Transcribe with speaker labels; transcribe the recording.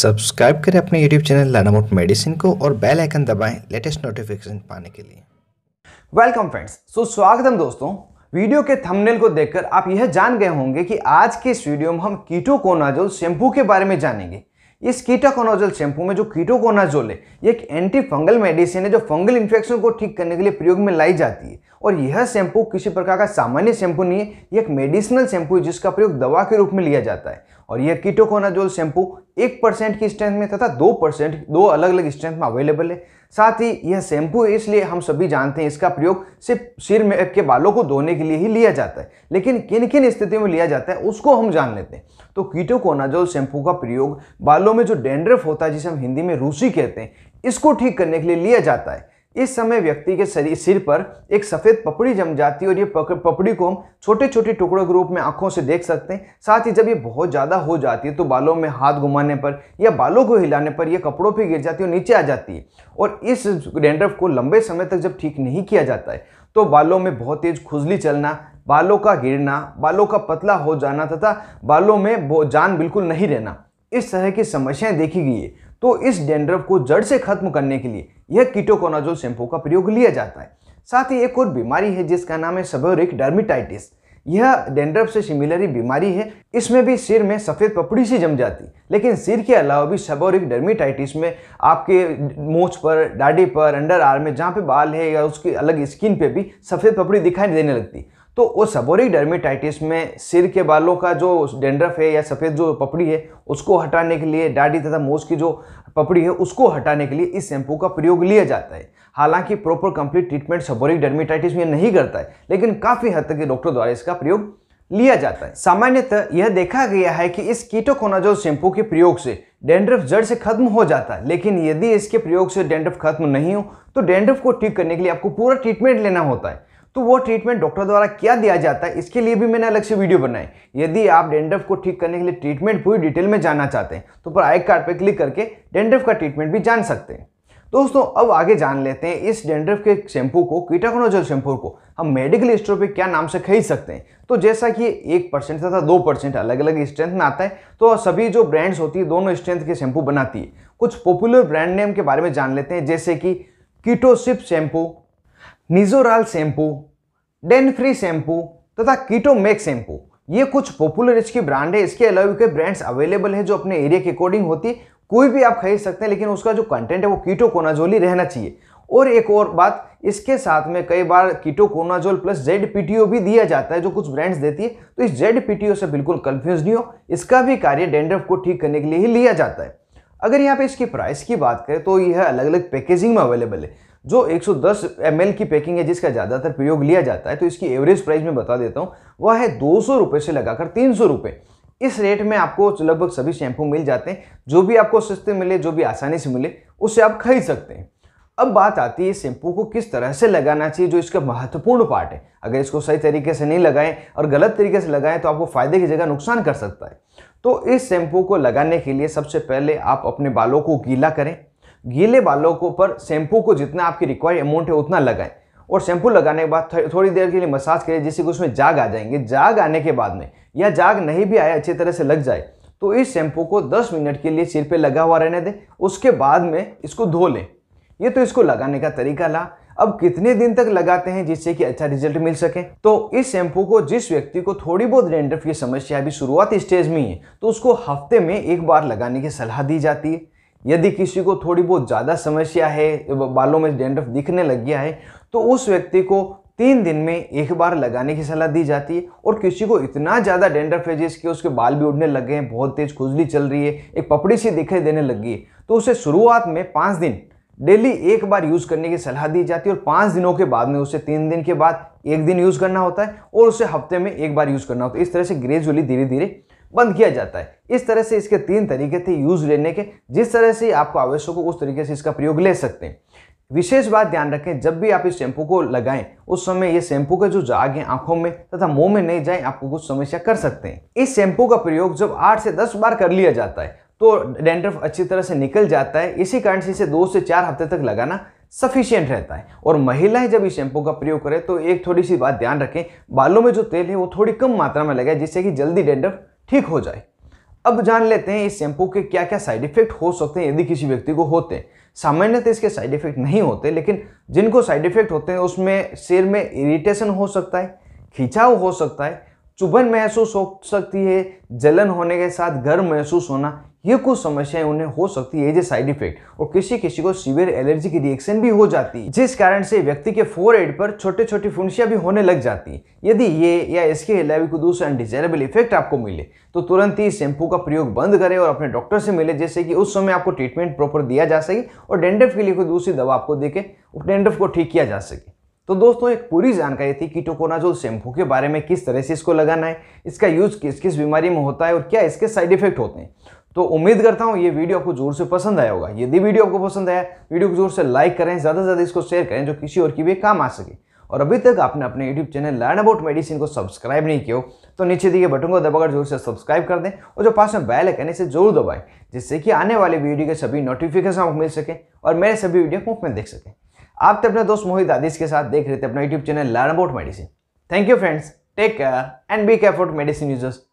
Speaker 1: subscribe करें अपने YouTube channel learn about medicine को और बेल आइकन दबाएं लेटेस्ट नोटिफिकेशन पाने के लिए वेलकम फ्रेंड्स सो स्वागतम दोस्तों वीडियो के थंबनेल को देखकर आप यह जान गए होंगे कि आज के इस वीडियो में हम कीटोकोनाजोल शैम्पू के बारे में जानेंगे इस कीटाकोनाजोल शैम्पू में जो कीटोकोनाजोल है ये एक एंटी फंगल मेडिसिन है जो फंगल इन्फेक्शन को ठीक करने के लिए प्रयोग में लाई जाती है और यह शैम्पू किसी प्रकार का सामान्य शैम्पू नहीं है यह एक मेडिसिनल शैम्पू है जिसका प्रयोग दवा के रूप में लिया जाता है और यह कीटोकोनाजोल शैम्पू एक परसेंट की स्ट्रेंथ में तथा दो परसेंट दो अलग अलग स्ट्रेंथ में अवेलेबल है साथ ही यह शैम्पू इसलिए हम सभी जानते हैं इसका प्रयोग सिर्फ सिर में के बालों को धोने के लिए ही लिया जाता है लेकिन किन किन स्थितियों में लिया जाता है उसको हम जान लेते हैं तो कीटोकोनाजोल शैम्पू का प्रयोग बालों में जो डेंड्रफ होता है जिसे हम हिंदी में रूसी कहते हैं इसको ठीक करने के लिए लिया जाता है इस समय व्यक्ति के शरीर सिर पर एक सफ़ेद पपड़ी जम जाती है और ये पपड़ी को हम छोटे छोटे टुकड़ों के रूप में आंखों से देख सकते हैं साथ ही जब ये बहुत ज़्यादा हो जाती है तो बालों में हाथ घुमाने पर या बालों को हिलाने पर यह कपड़ों पर गिर जाती है और नीचे आ जाती है और इस डेंड्रफ को लंबे समय तक जब ठीक नहीं किया जाता है तो बालों में बहुत तेज़ खुजली चलना बालों का गिरना बालों का पतला हो जाना तथा बालों में जान बिल्कुल नहीं रहना इस तरह की समस्याएं देखी गई है तो इस डेंड्रफ को जड़ से खत्म करने के लिए यह कीटोकोनाजोल शैम्पू का प्रयोग लिया जाता है साथ ही एक और बीमारी है जिसका नाम है सबोरिक डर्मिटाइटिस यह डेंड्रफ से सिमिलर ही बीमारी है इसमें भी सिर में सफ़ेद पपड़ी सी जम जाती लेकिन सिर के अलावा भी सबोरिक डर्मिटाइटिस में आपके मोछ पर डाढ़ी पर अंडर आर्म में जहाँ पे बाल है या उसकी अलग स्किन पे भी सफ़ेद पपड़ी दिखाई देने लगती तो वो सबोरिक डर्मेटाइटिस में सिर के बालों का जो डेंड्रफ है या सफ़ेद जो पपड़ी है उसको हटाने के लिए डाढ़ी तथा मोस की जो पपड़ी है उसको हटाने के लिए इस शैम्पू का प्रयोग लिया जाता है हालांकि proper complete treatment seborrhoeic dermatitis में नहीं करता है लेकिन काफ़ी हद तक डॉक्टर द्वारा इसका प्रयोग लिया जाता है सामान्यतः यह देखा गया है कि इस कीटोकोनाजो शैम्पू के प्रयोग से डेंड्रफ जड़ से खत्म हो जाता है लेकिन यदि इसके प्रयोग से डेंड्रफ खत्म नहीं हो तो डेंड्रफ को ठीक करने के लिए आपको पूरा ट्रीटमेंट लेना होता है तो वो ट्रीटमेंट डॉक्टर द्वारा क्या दिया जाता है इसके लिए भी मैंने अलग से वीडियो बनाए यदि आप डेंड्रफ को ठीक करने के लिए ट्रीटमेंट पूरी डिटेल में जानना चाहते हैं तो पर आई कार्ड पर क्लिक करके डेंड्रफ का ट्रीटमेंट भी जान सकते हैं दोस्तों अब आगे जान लेते हैं इस डेंड्रफ के शैम्पू को कीटाकोनोजल शैम्पू को हम मेडिकल स्टोर पे क्या नाम से खरीद सकते हैं तो जैसा कि एक परसेंट तथा दो परसेंट अलग अलग स्ट्रेंथ में आता है तो सभी जो ब्रांड्स होती है दोनों स्ट्रेंथ के शैम्पू बनाती है कुछ पॉपुलर ब्रांड नेम के बारे में जान लेते हैं जैसे कि कीटोसिप shampoo Nizoral shampoo Danfree shampoo तथा कीटोमेक शैम्पू ये कुछ पॉपुलर इसकी ब्रांड है इसके अलावा के ब्रांड्स अवेलेबल हैं जो अपने एरिया के अकॉर्डिंग होती है कोई भी आप खरीद सकते हैं लेकिन उसका जो कंटेंट है वो कीटोकोनाजोल ही रहना चाहिए और एक और बात इसके साथ में कई बार कीटोकोनाजोल प्लस जेड पीटीओ भी दिया जाता है जो कुछ ब्रांड्स देती है तो इस जेड पीटीओ से बिल्कुल कन्फ्यूज नहीं हो इसका भी कार्य डेंड्रफ को ठीक करने के लिए ही लिया जाता है अगर यहाँ पे इसकी प्राइस की बात करें तो यह अलग अलग पैकेजिंग में अवेलेबल है जो 110 ml की पैकिंग है जिसका ज़्यादातर प्रयोग लिया जाता है तो इसकी एवरेज प्राइस में बता देता हूँ वह है दो सौ से लगाकर तीन सौ इस रेट में आपको लगभग सभी शैम्पू मिल जाते हैं जो भी आपको सस्ते मिले जो भी आसानी से मिले उसे आप खरीद सकते हैं अब बात आती है शैम्पू को किस तरह से लगाना चाहिए जो इसका महत्वपूर्ण पार्ट है अगर इसको सही तरीके से नहीं लगाएं और गलत तरीके से लगाएं तो आपको फ़ायदे की जगह नुकसान कर सकता है तो इस शैम्पू को लगाने के लिए सबसे पहले आप अपने बालों को गीला करें गीले बालों को पर शैम्पू को जितना आपकी रिक्वायर्ड अमाउंट है उतना लगाएं और शैम्पू लगाने के बाद थोड़ी देर के लिए मसाज करें जिससे कि उसमें जाग आ जाएंगे जाग आने के बाद में या जाग नहीं भी आए अच्छी तरह से लग जाए तो इस शैम्पू को 10 मिनट के लिए सिर पे लगा हुआ रहने दें उसके बाद में इसको धो लें ये तो इसको लगाने का तरीका ला अब कितने दिन तक लगाते हैं जिससे कि अच्छा रिजल्ट मिल सके तो इस शैम्पू को जिस व्यक्ति को थोड़ी बहुत डेंड्रफ की समस्या अभी शुरुआती स्टेज में ही है तो उसको हफ्ते में एक बार लगाने की सलाह दी जाती है यदि किसी को थोड़ी बहुत ज़्यादा समस्या है बालों में डेंड्रफ दिखने लग गया है तो उस व्यक्ति को तीन दिन में एक बार लगाने की सलाह दी जाती है और किसी को इतना ज़्यादा डेंड्रफ है जिसके उसके बाल भी उड़ने लग गए हैं बहुत तेज़ खुजली चल रही है एक पपड़ी सी दिखाई देने लग गई है तो उसे शुरुआत में पाँच दिन डेली एक बार यूज़ करने की सलाह दी जाती है और पाँच दिनों के बाद में उसे तीन दिन के बाद एक दिन यूज़ करना होता है और उसे हफ्ते में एक बार यूज़ करना होता है इस तरह से ग्रेजुअली धीरे धीरे बंद किया जाता है इस तरह से इसके तीन तरीके थे यूज लेने के जिस तरह से आपको आवश्यक हो उस तरीके से इसका प्रयोग ले सकते हैं विशेष बात ध्यान रखें जब भी आप इस शैम्पू को लगाएं उस समय ये शैम्पू के जो जाग है आंखों में तथा मुंह में नहीं जाए आपको कुछ समस्या कर सकते हैं इस शैम्पू का प्रयोग जब आठ से दस बार कर लिया जाता है तो डेंड्रफ अच्छी तरह से निकल जाता है इसी कारण से इसे दो से चार हफ्ते तक लगाना सफिशियंट रहता है और महिलाएं जब इस शैम्पू का प्रयोग करें तो एक थोड़ी सी बात ध्यान रखें बालों में जो तेल है वो थोड़ी कम मात्रा में लगाए जिससे कि जल्दी डेंड्रफ ठीक हो जाए अब जान लेते हैं इस शैम्पू के क्या क्या साइड इफेक्ट हो सकते हैं यदि किसी व्यक्ति को होते हैं सामान्यतः तो इसके साइड इफेक्ट नहीं होते लेकिन जिनको साइड इफेक्ट होते हैं उसमें सिर में इरिटेशन हो सकता है खिंचाव हो सकता है चुभन महसूस हो सकती है जलन होने के साथ गर्म महसूस होना ये कुछ समस्याएं उन्हें हो सकती है एज ए साइड इफेक्ट और किसी किसी को सीवियर एलर्जी की रिएक्शन भी हो जाती है जिस कारण से व्यक्ति के फोर एड पर छोटे छोटे फुंसियाँ भी होने लग जाती यदि ये या इसके अलावा कोई दूसरा अनडिजायरेबल इफेक्ट आपको मिले तो तुरंत ही शैम्पू का प्रयोग बंद करें और अपने डॉक्टर से मिले जैसे कि उस समय आपको ट्रीटमेंट प्रॉपर दिया जा सके और डेंडफ के लिए कोई दूसरी दवा आपको देके डेंडफ को ठीक किया जा सके तो दोस्तों एक पूरी जानकारी थी कीटोकोनाजोल शैम्पू के बारे में किस तरह से इसको लगाना है इसका यूज़ किस किस बीमारी में होता है और क्या इसके साइड इफेक्ट होते हैं तो उम्मीद करता हूँ ये वीडियो आपको जोर से पसंद आया होगा यदि वीडियो आपको पसंद आया वीडियो को जोर से लाइक करें ज़्यादा से ज़्यादा इसको शेयर करें जो किसी और की भी काम आ सके और अभी तक आपने अपने YouTube channel learn about medicine को सब्सक्राइब नहीं किया तो नीचे दिए बटन को दबाकर जोर से सब्सक्राइब कर दें और जो पास में बैल है से जरूर दबाएं जिससे कि आने वाले वीडियो के सभी नोटिफिकेशन आपको मिल सके और मेरे सभी वीडियो मुफ्त में देख सकें आप तो अपने दोस्त मोहित आदिश के साथ देख रहे थे अपना YouTube channel learn about medicine thank you friends take care and be careful medicine users